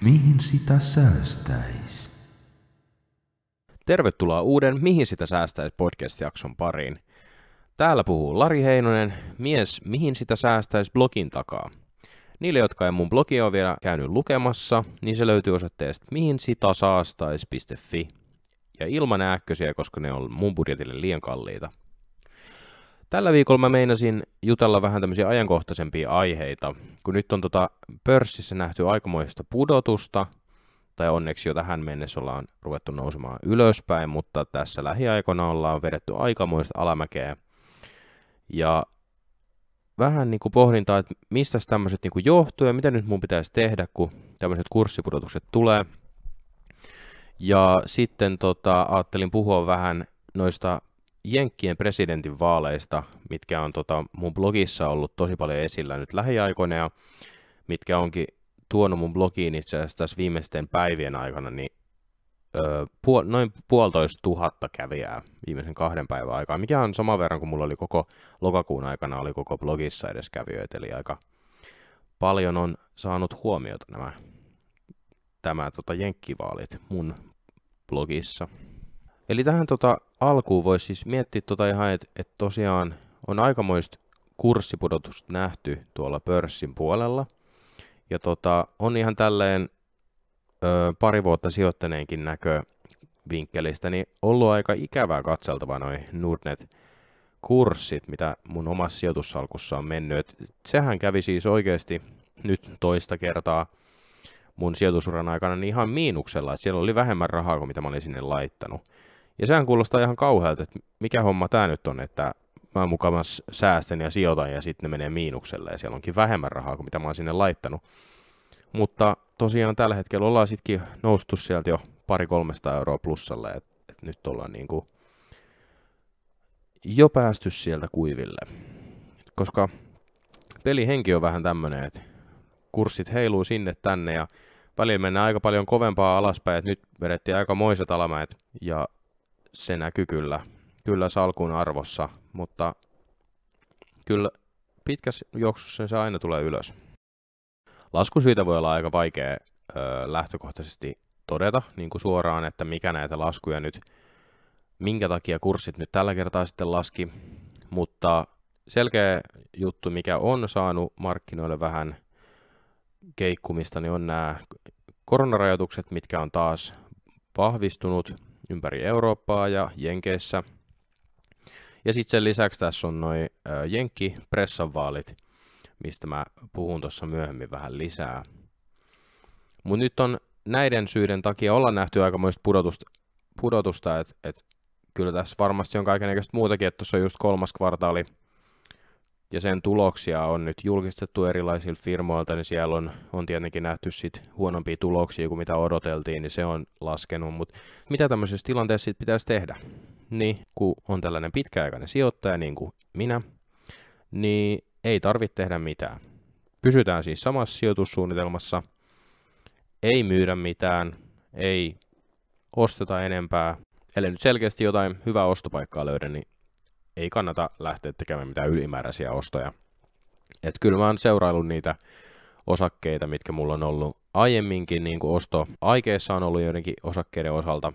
mihin sitä säästäis? Tervetuloa uuden Mihin sitä säästäis podcast-jakson pariin. Täällä puhuu Lari Heinonen, mies Mihin sitä säästäis blogin takaa. Niille, jotka ei mun blogi ole vielä käynyt lukemassa, niin se löytyy osoitteesta mihin sitä saastais.fi. Ja ilman ääkkösiä, koska ne on mun budjetille liian kalliita. Tällä viikolla mä meinasin jutella vähän tämmöisiä ajankohtaisempia aiheita, kun nyt on tota pörssissä nähty aikamoista pudotusta, tai onneksi jo tähän mennessä ollaan ruvettu nousemaan ylöspäin, mutta tässä lähiaikoina ollaan vedetty aikamoista alamäkeä. Ja vähän niin kuin pohdintaa, että mistä tämmöiset niin kuin johtuu ja mitä nyt mun pitäisi tehdä, kun tämmöiset kurssipudotukset tulee. Ja sitten tota, ajattelin puhua vähän noista Jenkkien presidentin vaaleista, mitkä on tota, mun blogissa ollut tosi paljon esillä nyt lähiaikoina ja mitkä onkin tuonut mun blogiin itse asiassa tässä viimeisten päivien aikana niin, ö, puol- noin puolitoista tuhatta kävijää viimeisen kahden päivän aikaa, mikä on sama verran kuin mulla oli koko lokakuun aikana oli koko blogissa edes kävijöitä, eli aika paljon on saanut huomiota nämä tämä tota, jenkkivaalit mun blogissa. Eli tähän tota alkuun voisi siis miettiä tota ihan, että et tosiaan on aikamoista kurssipudotusta nähty tuolla pörssin puolella. Ja tota, on ihan tälleen ö, pari vuotta sijoittaneenkin näkövinkkelistä, niin ollut aika ikävää katseltava noin Nordnet kurssit, mitä mun omassa sijoitussalkussa on mennyt. Et sehän kävi siis oikeasti nyt toista kertaa mun sijoitusuran aikana niin ihan miinuksella, että siellä oli vähemmän rahaa kuin mitä mä olin sinne laittanut. Ja sehän kuulostaa ihan kauhealta, että mikä homma tämä nyt on, että mä mukamas säästän ja sijoitan ja sitten ne menee miinukselle ja siellä onkin vähemmän rahaa kuin mitä mä oon sinne laittanut. Mutta tosiaan tällä hetkellä ollaan sitkin noustu sieltä jo pari 300 euroa plussalle, että et nyt ollaan niinku jo päästy sieltä kuiville. Koska pelihenki on vähän tämmöinen, että kurssit heiluu sinne tänne ja välillä mennään aika paljon kovempaa alaspäin, että nyt vedettiin aika moiset alamäet ja se näkyy kyllä, kyllä salkun arvossa, mutta kyllä pitkässä juoksussa se aina tulee ylös. Laskusyitä voi olla aika vaikea ö, lähtökohtaisesti todeta niin kuin suoraan, että mikä näitä laskuja nyt, minkä takia kurssit nyt tällä kertaa sitten laski, mutta selkeä juttu, mikä on saanut markkinoille vähän keikkumista, niin on nämä koronarajoitukset, mitkä on taas vahvistunut ympäri Eurooppaa ja Jenkeissä. Ja sitten sen lisäksi tässä on noin Jenkki pressanvaalit, mistä mä puhun tuossa myöhemmin vähän lisää. Mutta nyt on näiden syiden takia olla nähty aikamoista pudotusta, pudotusta että et kyllä tässä varmasti on kaikenlaista muutakin, että tuossa on just kolmas kvartaali – ja sen tuloksia on nyt julkistettu erilaisilta firmoilta, niin siellä on, on tietenkin nähty sit huonompia tuloksia kuin mitä odoteltiin, niin se on laskenut. Mutta mitä tämmöisessä tilanteessa sit pitäisi tehdä? Niin, kun on tällainen pitkäaikainen sijoittaja, niin kuin minä, niin ei tarvitse tehdä mitään. Pysytään siis samassa sijoitussuunnitelmassa, ei myydä mitään, ei osteta enempää. Eli nyt selkeästi jotain hyvää ostopaikkaa löydä, niin ei kannata lähteä tekemään mitään ylimääräisiä ostoja. Et kyllä mä oon seuraillut niitä osakkeita, mitkä mulla on ollut aiemminkin niin kuin ostoaikeissa on ollut joidenkin osakkeiden osalta,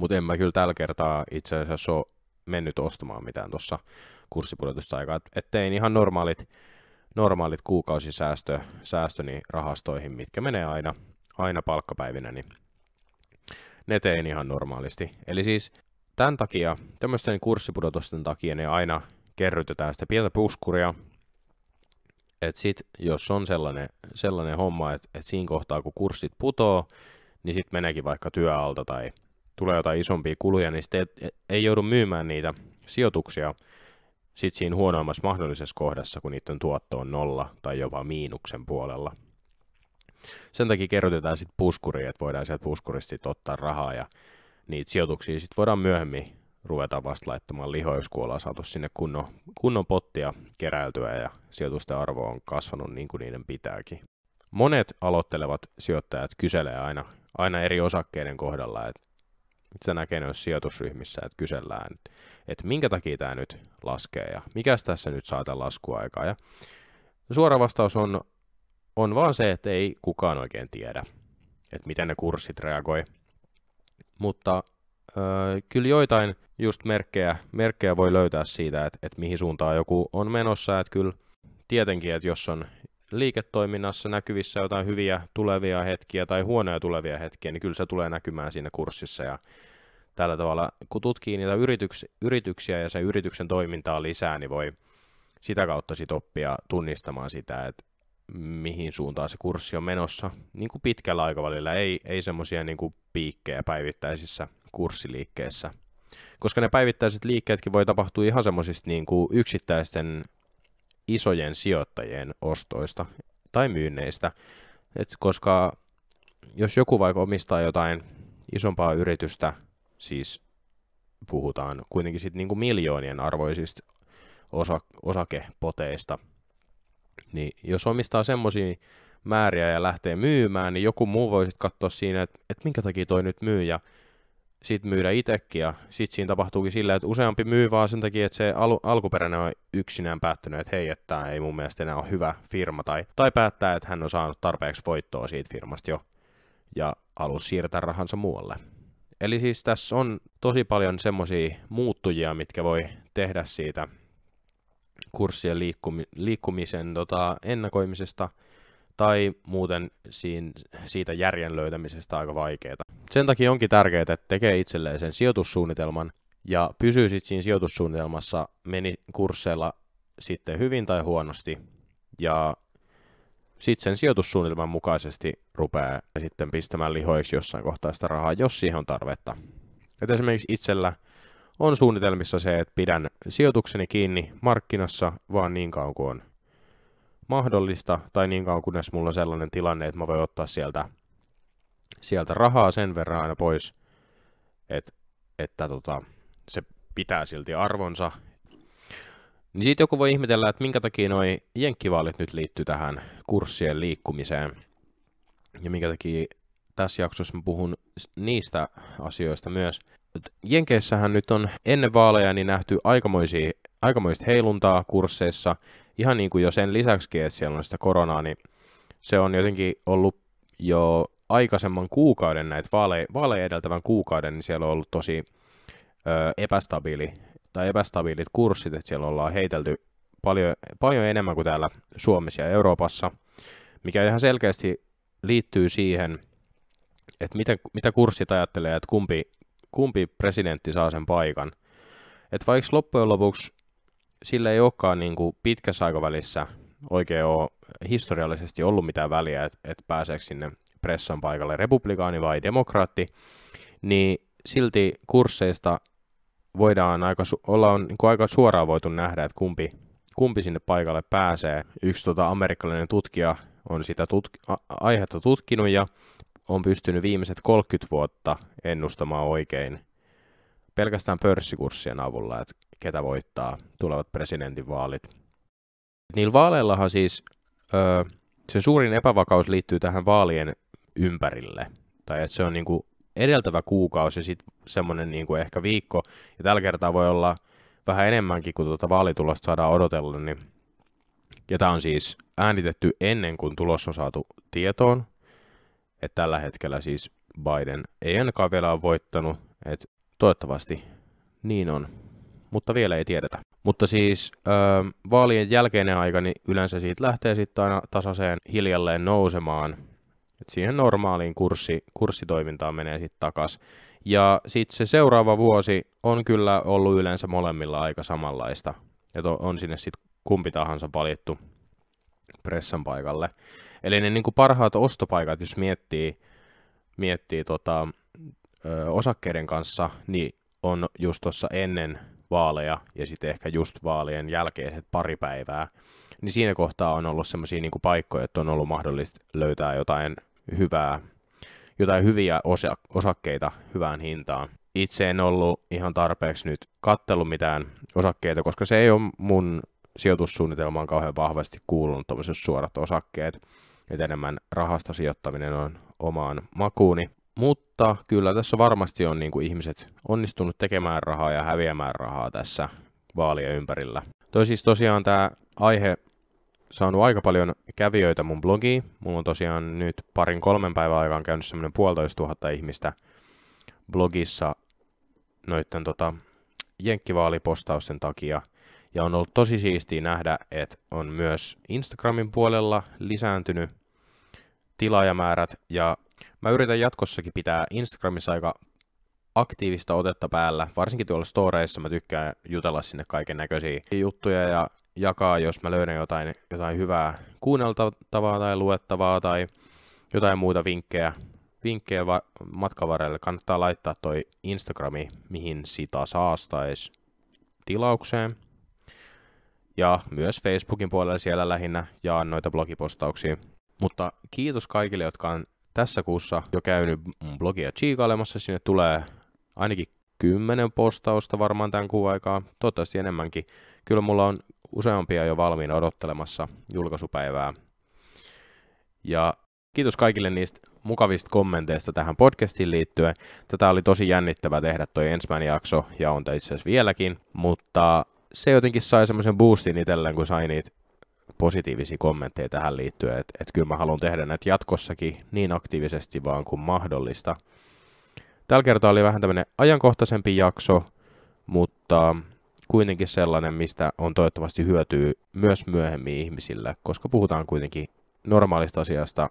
mutta en mä kyllä tällä kertaa itse asiassa ole mennyt ostamaan mitään tuossa kurssipudotusta aikaa. Et, et tein ihan normaalit, normaalit kuukausisäästö, säästöni rahastoihin, mitkä menee aina, aina palkkapäivinä, niin ne tein ihan normaalisti. Eli siis tämän takia, tämmöisten kurssipudotusten takia, ne niin aina kerrytetään sitä pientä puskuria, että sit, jos on sellainen, sellainen homma, että, et siinä kohtaa, kun kurssit putoo, niin sitten meneekin vaikka työalta tai tulee jotain isompia kuluja, niin sitten ei, ei joudu myymään niitä sijoituksia sit siinä huonoimmassa mahdollisessa kohdassa, kun niiden tuotto on nolla tai jopa miinuksen puolella. Sen takia kerrotetaan sitten puskuriin, että voidaan sieltä puskurista ottaa rahaa ja niitä sijoituksia sitten voidaan myöhemmin ruveta vasta laittamaan lihoa, jos kun ollaan saatu sinne kunnon, kunnon pottia keräiltyä ja sijoitusten arvo on kasvanut niin kuin niiden pitääkin. Monet aloittelevat sijoittajat kyselee aina, aina eri osakkeiden kohdalla, että se näkee myös sijoitusryhmissä, että kysellään, että, että minkä takia tämä nyt laskee ja mikä tässä nyt saa tämän laskuaikaa. Ja suora vastaus on, on vaan se, että ei kukaan oikein tiedä, että miten ne kurssit reagoi mutta öö, kyllä joitain just merkkejä, merkkejä voi löytää siitä, että et mihin suuntaan joku on menossa, että kyllä tietenkin, että jos on liiketoiminnassa näkyvissä jotain hyviä tulevia hetkiä tai huonoja tulevia hetkiä, niin kyllä se tulee näkymään siinä kurssissa ja tällä tavalla, kun tutkii niitä yrityks- yrityksiä ja sen yrityksen toimintaa lisää, niin voi sitä kautta sit oppia tunnistamaan sitä, että mihin suuntaan se kurssi on menossa niin kuin pitkällä aikavälillä, ei, ei semmoisia niin piikkejä päivittäisissä kurssiliikkeissä. Koska ne päivittäiset liikkeetkin voi tapahtua ihan semmoisista niin kuin yksittäisten isojen sijoittajien ostoista tai myynneistä. Et koska jos joku vaikka omistaa jotain isompaa yritystä, siis puhutaan kuitenkin sit niin kuin miljoonien arvoisista osa, osakepoteista – niin jos omistaa semmoisia määriä ja lähtee myymään, niin joku muu voi sitten katsoa siinä, että, että minkä takia toi nyt myy ja sit myydä itsekin ja sit siinä tapahtuukin sillä, että useampi myy vaan sen takia, että se al- alkuperäinen on yksinään päättynyt, että hei, että tämä ei mun mielestä enää ole hyvä firma tai, tai päättää, että hän on saanut tarpeeksi voittoa siitä firmasta jo ja halus siirtää rahansa muualle. Eli siis tässä on tosi paljon semmoisia muuttujia, mitkä voi tehdä siitä kurssien liikkumi, liikkumisen tota, ennakoimisesta tai muuten siin, siitä järjen löytämisestä aika vaikeaa. Sen takia onkin tärkeää, että tekee itselleen sen sijoitussuunnitelman ja pysyy sitten siinä sijoitussuunnitelmassa, meni kursseilla sitten hyvin tai huonosti ja sitten sen sijoitussuunnitelman mukaisesti rupeaa sitten pistämään lihoiksi jossain kohtaa sitä rahaa, jos siihen on tarvetta. Et esimerkiksi itsellä – on suunnitelmissa se, että pidän sijoitukseni kiinni markkinassa vaan niin kauan kuin on mahdollista tai niin kauan kunnes mulla on sellainen tilanne, että mä voin ottaa sieltä, sieltä rahaa sen verran aina pois, että, että tota, se pitää silti arvonsa. Niin siitä joku voi ihmetellä, että minkä takia noi jenkkivaalit nyt liittyy tähän kurssien liikkumiseen ja minkä takia tässä jaksossa mä puhun niistä asioista myös – Jenkeissähän nyt on ennen vaaleja niin nähty aikamoisia, aikamoista heiluntaa kursseissa, ihan niin kuin jo sen lisäksi, että siellä on sitä koronaa, niin se on jotenkin ollut jo aikaisemman kuukauden, näitä vaaleja, vaaleja edeltävän kuukauden, niin siellä on ollut tosi ö, epästabiili, tai epästabiilit kurssit, että siellä ollaan heitelty paljon, paljon enemmän kuin täällä Suomessa ja Euroopassa, mikä ihan selkeästi liittyy siihen, että mitä, mitä kurssit ajattelee, että kumpi kumpi presidentti saa sen paikan. Että vaikka loppujen lopuksi sillä ei olekaan niin kuin pitkässä aikavälissä oikein ole historiallisesti ollut mitään väliä, että et pääseekö sinne pressan paikalle republikaani vai demokraatti, niin silti kursseista voidaan aika, su- on niin kuin aika suoraan voitu nähdä, että kumpi, kumpi sinne paikalle pääsee. Yksi tota, amerikkalainen tutkija on sitä tutk- a- aihetta tutkinut ja on pystynyt viimeiset 30 vuotta ennustamaan oikein pelkästään pörssikurssien avulla, että ketä voittaa tulevat presidentinvaalit. Niillä vaaleillahan siis öö, se suurin epävakaus liittyy tähän vaalien ympärille. Tai että se on niinku edeltävä kuukausi ja sitten semmoinen niinku ehkä viikko. Ja tällä kertaa voi olla vähän enemmänkin, kun tuota vaalitulosta saadaan odotella. Niin... Ja tämä on siis äänitetty ennen kuin tulos on saatu tietoon että tällä hetkellä siis Biden ei ainakaan vielä ole voittanut, että toivottavasti niin on, mutta vielä ei tiedetä. Mutta siis öö, vaalien jälkeinen aika, niin yleensä siitä lähtee sitten aina tasaiseen hiljalleen nousemaan. Et siihen normaaliin kurssi, kurssitoimintaan menee sitten takaisin. Ja sitten se seuraava vuosi on kyllä ollut yleensä molemmilla aika samanlaista. Että on sinne sitten kumpi tahansa valittu pressan paikalle. Eli ne niin kuin parhaat ostopaikat, jos miettii, miettii tota, ö, osakkeiden kanssa, niin on just tuossa ennen vaaleja ja sitten ehkä just vaalien jälkeiset pari päivää, niin siinä kohtaa on ollut semmoisia niin kuin paikkoja, että on ollut mahdollista löytää jotain hyvää, jotain hyviä osa- osakkeita hyvään hintaan. Itse en ollut ihan tarpeeksi nyt kattellut mitään osakkeita, koska se ei ole mun on kauhean vahvasti kuulunut tuommoiset suorat osakkeet, että enemmän rahasta sijoittaminen on omaan makuuni. Mutta kyllä tässä varmasti on niin kuin ihmiset onnistunut tekemään rahaa ja häviämään rahaa tässä vaalien ympärillä. Toi siis tosiaan tämä aihe saanut aika paljon kävijöitä mun blogiin. Mulla on tosiaan nyt parin kolmen päivän aikaan käynyt semmoinen puolitoista tuhatta ihmistä blogissa noiden tota, jenkkivaalipostausten takia. Ja on ollut tosi siistiä nähdä, että on myös Instagramin puolella lisääntynyt tilaajamäärät. Ja mä yritän jatkossakin pitää Instagramissa aika aktiivista otetta päällä. Varsinkin tuolla storeissa mä tykkään jutella sinne kaiken näköisiä juttuja ja jakaa, jos mä löydän jotain, jotain hyvää kuunneltavaa tai luettavaa tai jotain muuta vinkkejä, vinkkejä va- matkan varrelle. Kannattaa laittaa toi Instagrami, mihin sitä saastaisi tilaukseen – ja myös Facebookin puolella siellä lähinnä jaan noita blogipostauksia. Mutta kiitos kaikille, jotka on tässä kuussa jo käynyt blogia chiikailemassa. Sinne tulee ainakin kymmenen postausta varmaan tämän kuun aikaa, toivottavasti enemmänkin. Kyllä mulla on useampia jo valmiina odottelemassa julkaisupäivää. Ja kiitos kaikille niistä mukavista kommenteista tähän podcastiin liittyen. Tätä oli tosi jännittävä tehdä toi ensimmäinen jakso, ja on itse asiassa vieläkin, mutta se jotenkin sai semmoisen boostin itselleen, kun sai niitä positiivisia kommentteja tähän liittyen, että et kyllä mä haluan tehdä näitä jatkossakin niin aktiivisesti vaan kuin mahdollista. Tällä kertaa oli vähän tämmöinen ajankohtaisempi jakso, mutta kuitenkin sellainen, mistä on toivottavasti hyötyä myös myöhemmin ihmisille, koska puhutaan kuitenkin normaalista asiasta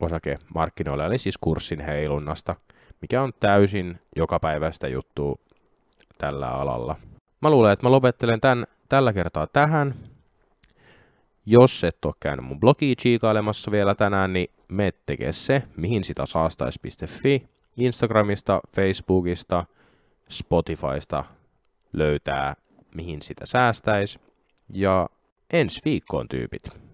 osakemarkkinoilla, eli siis kurssin heilunnasta, mikä on täysin joka päivästä juttu tällä alalla. Mä luulen, että mä lopettelen tämän tällä kertaa tähän. Jos et ole käynyt mun blogia chiikailemassa vielä tänään, niin me tekee se, mihin sitä saastais.fi. Instagramista, Facebookista, Spotifysta löytää, mihin sitä säästäisi. Ja ensi viikkoon tyypit.